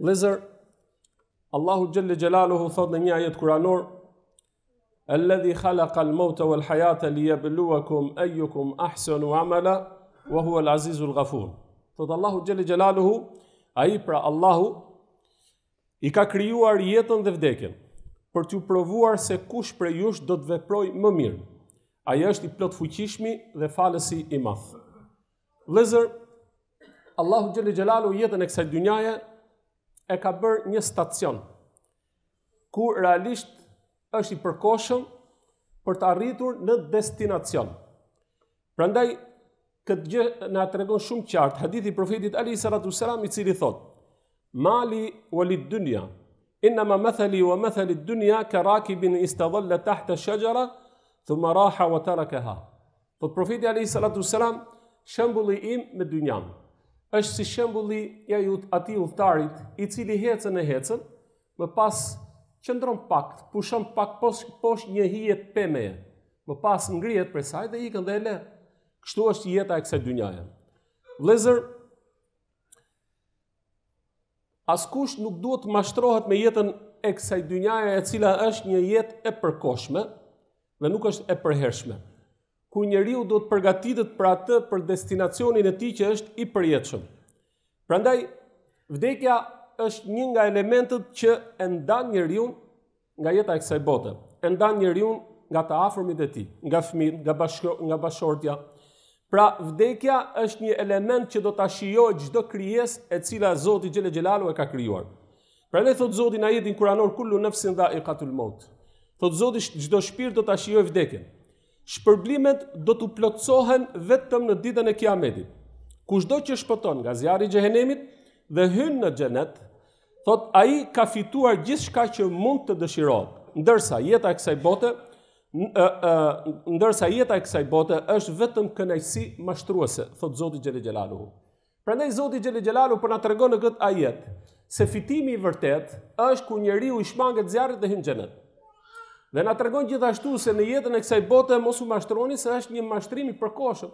Lëzër, Allahu Gjelle Gjelaluhu thot në një ajet kuranor, Alladhi khalaqa al-mauta wal hayata liyabluwakum ayyukum ahsanu amala wa huwa al-azizu al-ghafur. Fot Allahu jalla jalaluhu ai pra Allahu i ka krijuar jetën dhe vdekjen për t'ju provuar se kush prej jush do të veprojë më mirë. Ai është i plot fuqishmi dhe falësi i madh. Lëzër Allahu jalla jalaluhu jetën e kësaj dynjaje e ka bërë një stacion, ku realisht është i përkoshëm për të arritur në destinacion. Prandaj, këtë gjë nga të regon shumë qartë, hadithi profetit Ali Saratu i cili thotë, Mali u li dënja, inna ma mëthali u mëthali dënja, ka raki bin i stavëllë tahtë të shëgjara, të maraha raha o të rakeha. Thotë profetit Ali Saratu Seram, shëmbulli im me dënjanë është si shembulli i ja ati udhëtarit i cili hecën e hecën, më pas qëndron pak, pushon pak posh, posh një hije peme, më pas ngrihet për saj dhe ikën dhe e Kështu është jeta e kësaj dynjaje. Vlezër, askush nuk duhet të mashtrohet me jetën e kësaj dynjaje e cila është një jetë e përkohshme dhe nuk është e përhershme ku njeriu do të përgatitet për atë për destinacionin e tij që është i përjetshëm. Prandaj vdekja është një nga elementët që e ndan njeriu nga jeta e kësaj bote, e ndan njeriu nga të afërmit e tij, nga fëmijët, nga bashkë, nga bashortja. Pra vdekja është një element që do ta shijojë çdo krijesë e cila Zoti Xhelel Xhelalu e ka krijuar. Prandaj thot Zoti na ajetin Kur'anor kullu nafsin dha'iqatul maut. Thot Zoti çdo shpirt do ta shijojë vdekjen shpërblimet do të plotësohen vetëm në ditën e kiametit. Kushdo që shpëton nga zjarri i xhehenemit dhe hyn në xhenet, thot ai ka fituar gjithçka që mund të dëshirojë. Ndërsa jeta e kësaj bote, ndërsa jeta e kësaj bote është vetëm kënaqësi mashtruese, thot Zoti xhelel xhelalu. Prandaj Zoti xhelel xhelalu po na tregon në këtë ajet se fitimi i vërtet është njeri njeriu i shmanget zjarrit dhe hyn në xhenet. Dhe na tregon gjithashtu se në jetën e kësaj bote mos u mashtroni se është një mashtrim i përkohshëm.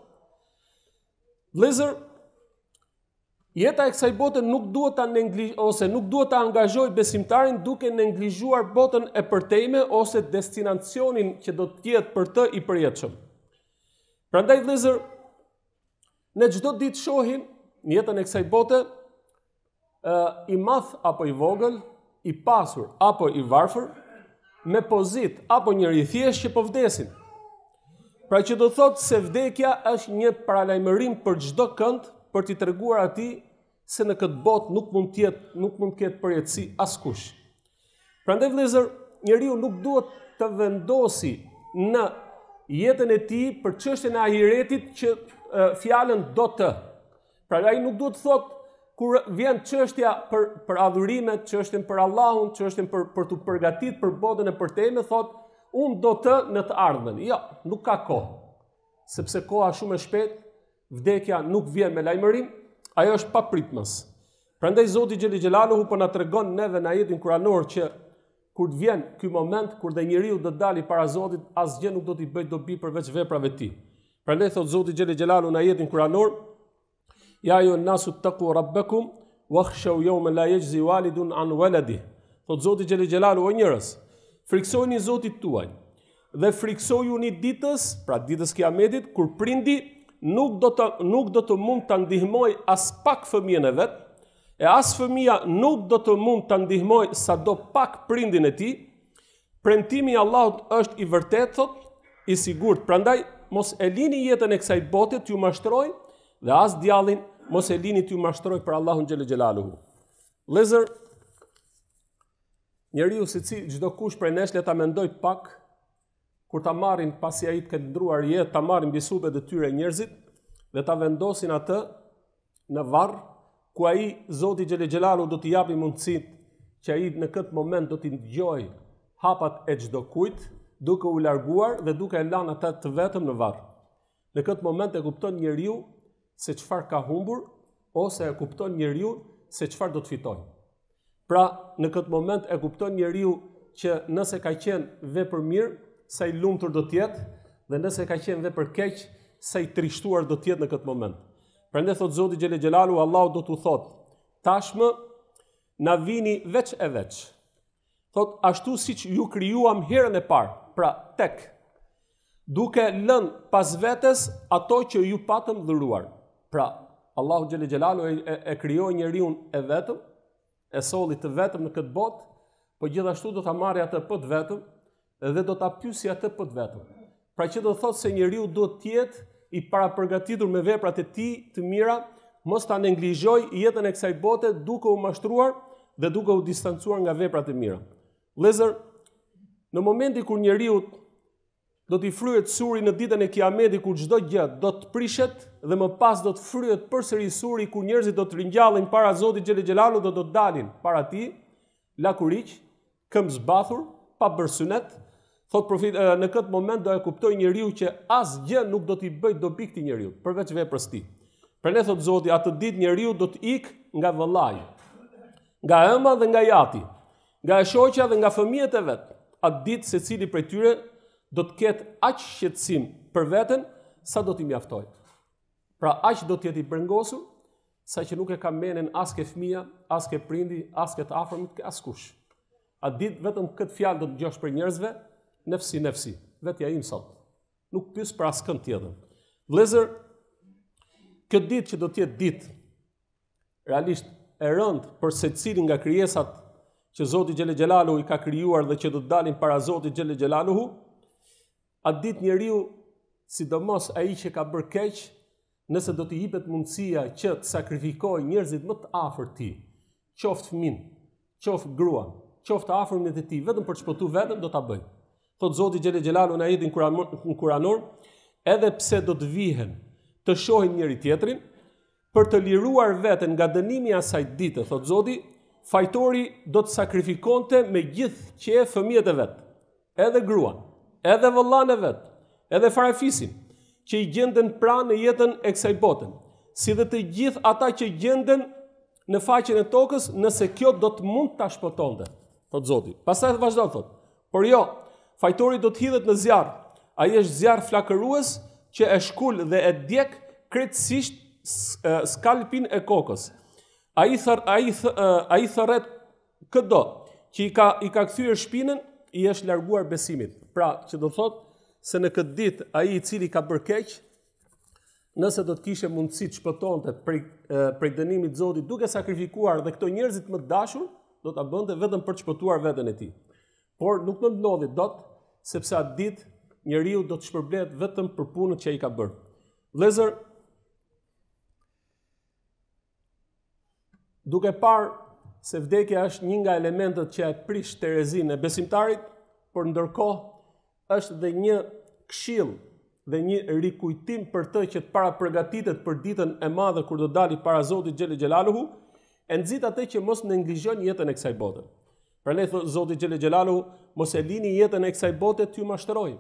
Vlezër, jeta e kësaj bote nuk duhet ta neglizh ose nuk duhet ta angazhoj besimtarin duke neglizhuar botën e përtejme ose destinacionin që do të jetë për të i përjetshëm. Prandaj vlezër, në çdo ditë shohim në jetën e kësaj bote ë i madh apo i vogël, i pasur apo i varfër, me pozit apo një rithjesht që povdesin. Pra që do thotë se vdekja është një paralajmërim për gjdo kënd për t'i tërguar ati se në këtë bot nuk mund tjetë, nuk mund tjetë përjetësi askush. Pra ndë vlezër, nuk duhet të vendosi në jetën e ti për qështën e ahiretit që fjallën do të. Pra ai nuk duhet të thotë kur vjen çështja për për adhurimet, çështën për Allahun, çështën për për të përgatitur për botën e përtejme, thot un do të në të ardhmen. Jo, nuk ka kohë. Sepse koha shumë e shpejt, vdekja nuk vjen me lajmërim, ajo është papritmës. Prandaj Zoti Xhelel Xhelaluhu po na tregon neve në ajetin Kur'anor që kur të vjen ky moment kur dhe njeriu do të dalë para Zotit, asgjë nuk do t'i bëj dobi përveç veprave të tij. Prandaj thot Zoti Xhelel Xhelaluhu në ajetin Kur'anor, Ja ju në nasu të tëku rabbekum, wa khshau jo me la jeqzi walidun an waladi. Thot Zotit Gjeli Gjelalu o njërës, friksojni Zotit tuaj, dhe friksoj ditës, pra ditës kja medit, kur prindi nuk do të, nuk do të mund të ndihmoj as pak fëmijën e vetë, e as fëmija nuk do të mund të ndihmoj sa do pak prindin e ti, premtimi Allahut është i thot, i sigurt. pra ndaj mos e lini jetën e kësaj botët, ju mashtrojnë, dhe as djallin, mos e lini ti mashtroj për Allahun xhelel Gjellaluhu. Lezër, njeri u si cilë gjdo kush për nesh le ta mendoj pak, kur ta marin pasi a i të ketë ndruar jetë, ta marin bisube dhe tyre njerëzit, dhe ta vendosin atë në varë, ku a i Zoti xhelel Gjellalu do t'i japë mundësit që a i në këtë moment do t'i gjoj hapat e gjdo kujt, duke u larguar dhe duke e lanë atë të vetëm në varë. Në këtë moment e kupton njeriu se qëfar ka humbur, ose e kupton riu se qëfar do të fitoj. Pra, në këtë moment e kupton riu që nëse ka qenë dhe për mirë, sa i lumë tërë do tjetë, dhe nëse ka qenë dhe për keqë, sa i trishtuar do tjetë në këtë moment. Pra ndë thotë Zodi Gjele Gjelalu, Allah do të thotë, tashmë, na vini veç e veç. Thot, ashtu si që ju kryuam herën e parë, pra tek, duke lën pas vetes ato që ju patëm dhuruar. Pra, Allahu Gjeli Gjelalu e, e, e kryoj njeriun e vetëm, e soli të vetëm në këtë botë, po gjithashtu do të amare atë pëtë vetëm, dhe do të apysi atë pëtë vetëm. Pra që do thotë se njeriu do tjetë i para përgatitur me veprat e ti të mira, mos të anenglizhoj jetën e kësaj bote duke u mashtruar dhe duke u distancuar nga veprat e mira. Lezër, në momenti kër të, do t'i fryet suri në ditën e kiameti kur gjdo gjëtë do të prishet dhe më pas do të fryet për sëri suri kur njerëzit do të rinjallin para Zotit Gjeli Gjelalu dhe do të dalin para ti, lakuriq, këm zbathur, pa bërsunet, thot profit, në këtë moment do e kuptoj njeriu që as gjë nuk do t'i bëjt do një njeriu, përveç veprës ti. Për ne thot Zoti, atë dit njeriu do t'ik nga vëllaj, nga ëma dhe nga jati, nga e shoqa dhe nga fëmijet e vetë, atë ditë se cili për tyre do të ketë aq shqetësim për veten sa do t'i mjaftoj. Pra aq do të jetë i brengosur sa që nuk e ka menen as ke fëmia, as ke prindi, as ke të afërmit, as kush. A ditë vetëm këtë fjalë do të dëgjosh për njerëzve, nefsi nefsi, vetja im sot. Nuk pyes për askën tjetër. Vlezër, këtë ditë që do të jetë ditë realisht e rëndë për secilin nga krijesat që Zoti Xhelel Xhelalu i ka krijuar dhe që do të dalin para Zotit Xhelel Xhelaluhu, Atë ditë njeriu, sidomos ai që ka bërë keq, nëse do t'i jepet mundësia që të sakrifikoj njerëzit më të afërt ti, qoftë fëmin, qoftë gruan, qoftë afërmit të ti, vetëm për të shpëtu vetëm do ta bëj. Thot Zoti Xhelel Xhelalu në ajetin Kur'anor, Kur'anor, edhe pse do të vihen të shohin njëri tjetrin, për të liruar veten nga dënimi i asaj dite, thot Zoti, fajtori do të sakrifikonte me gjithë që e fëmijët e vet, edhe gruan edhe vëllan e vetë, edhe farefisin, që i gjenden pra në jetën e kësaj botën, si dhe të gjithë ata që gjenden në faqen e tokës, nëse kjo do të mund të ashpëton dhe, thotë zoti. Pasaj të vazhdo, thotë, por jo, fajtori do të hidhet në zjarë, a i është zjarë flakërues që e shkull dhe e djek kretësisht skalpin e kokës. A i, thër, a i, thë, a këdo, që i ka, i ka këthyre shpinën i është larguar besimit. Pra, që do thotë se në këtë ditë ai i cili ka bërë keq, nëse do të kishe mundësi të shpëtonte prej prej dënimit të Zotit duke sakrifikuar dhe këto njerëzit më të dashur, do ta bënte vetëm për të shpëtuar veten e tij. Por nuk do të dot, sepse atë ditë njeriu do të shpërblet vetëm për punën që ai ka bërë. Lezër, duke parë se vdekja është një nga elementët që e prish të rezinë e besimtarit, por ndërko është dhe një këshil dhe një rikujtim për të që të para përgatitet për ditën e madhe kur do dali para Zotit Gjeli Gjelaluhu, e nëzit atë që mos në jetën e kësaj botët. Pra lethë Zotit Gjeli Gjelaluhu, mos e lini jetën e kësaj botët të ju mashtëroj,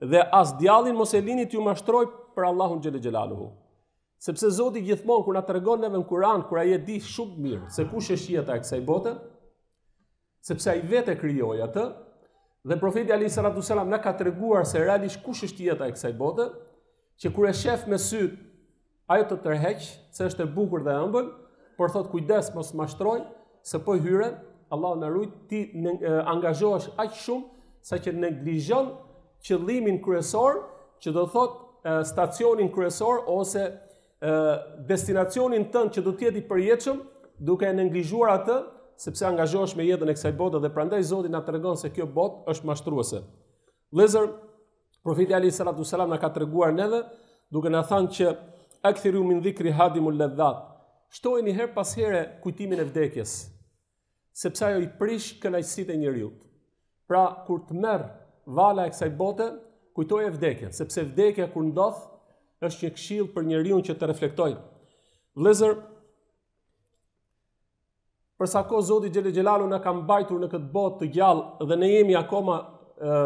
dhe as djallin mos e lini të ju mashtëroj për Allahun Gjeli Gjelaluhu. Sepse Zoti gjithmonë kur na tregon neve në Kur'an, kur ai e di shumë mirë se kush është jeta e kësaj bote, sepse ai vetë krijoi atë, dhe profeti Ali sallallahu alajhi wasallam na ka treguar se realisht kush është jeta e kësaj bote, që kur e shef me sy ajo të tërheq, se është e bukur dhe e ëmbël, por thot kujdes mos mashtroj, se po hyre, Allahu na ruaj ti në angazhohesh aq shumë saqë neglizhon qëllimin kryesor, që do thot stacionin kryesor ose destinacionin tënd që do të jetë i përjetshëm, duke e neglizhuar atë, sepse angazhosh me jetën e kësaj bote dhe prandaj Zoti na tregon se kjo botë është mashtruese. Lëzër, profeti Ali sallallahu alaihi wasallam na ka treguar neve duke na thënë që akthiru min dhikri hadimul ladhat. Shtojeni her pas here kujtimin e vdekjes, sepse ajo i prish kënaqësitë e njeriu. Pra, kur të merr vala e kësaj bote, kujtoje vdekjen, sepse vdekja kur ndodh është një këshill për njeriu që të reflektoj. Vlezër, për sa kohë Zoti Xhelel Xhelalu na ka mbajtur në këtë botë të gjallë dhe ne jemi akoma ë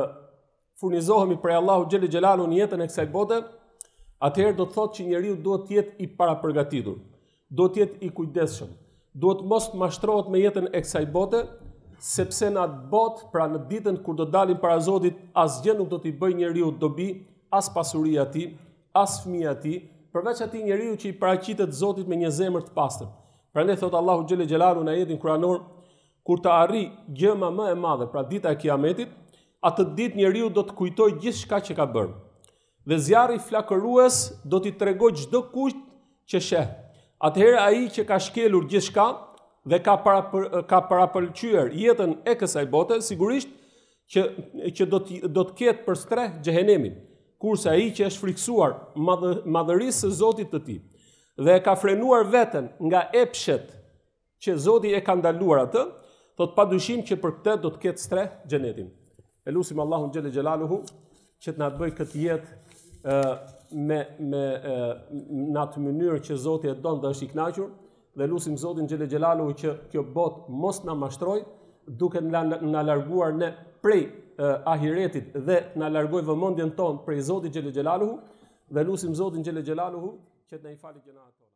furnizohemi prej Allahu Xhelel Xhelalu në jetën e kësaj bote, atëherë do të thotë që njeriu duhet të jetë i parapërgatitur, do të jetë i kujdesshëm, duhet mos të mashtrohet me jetën e kësaj bote, sepse në atë botë, pra në ditën kur do dalim para Zotit, asgjë nuk do t'i bëjë njeriu dobi, as pasuria e as fëmija ti, përveç ati njeriu që i praqitet Zotit me një zemër të pastër. Prandaj thot Allahu xhelel xhelalu në ajetin kuranor, kur të arri gjëma më e madhe, pra dita e Kiametit, atë ditë njeriu do të kujtojë gjithçka që ka bërë. Dhe zjarri flakërues do t'i tregojë çdo kusht që sheh. Atëherë ai që ka shkelur gjithçka dhe ka para ka parapëlqyer jetën e kësaj bote, sigurisht që që do të do të ketë për streh xhehenemin kurse ai që është friksuar madhërisë së Zotit të tij dhe e ka frenuar veten nga epshet që Zoti e ka ndaluar atë, pa patyshim që për këtë do të ketë streh gjenetin. Elusim Allahun xhele xjelaluhu që të na bëj këtë jetë ë me me në atë mënyrë që Zoti e don dhe është i kënaqur dhe elusim Zotin xhele xjelaluhu që kjo botë mos na mashtroj duke na larguar ne prej ahiretit dhe na largoj vëmendjen ton prej Zotit Xhelel Xhelaluhu dhe lutim Zotin Xhelel Xhelaluhu që të na i falë gjërat ato.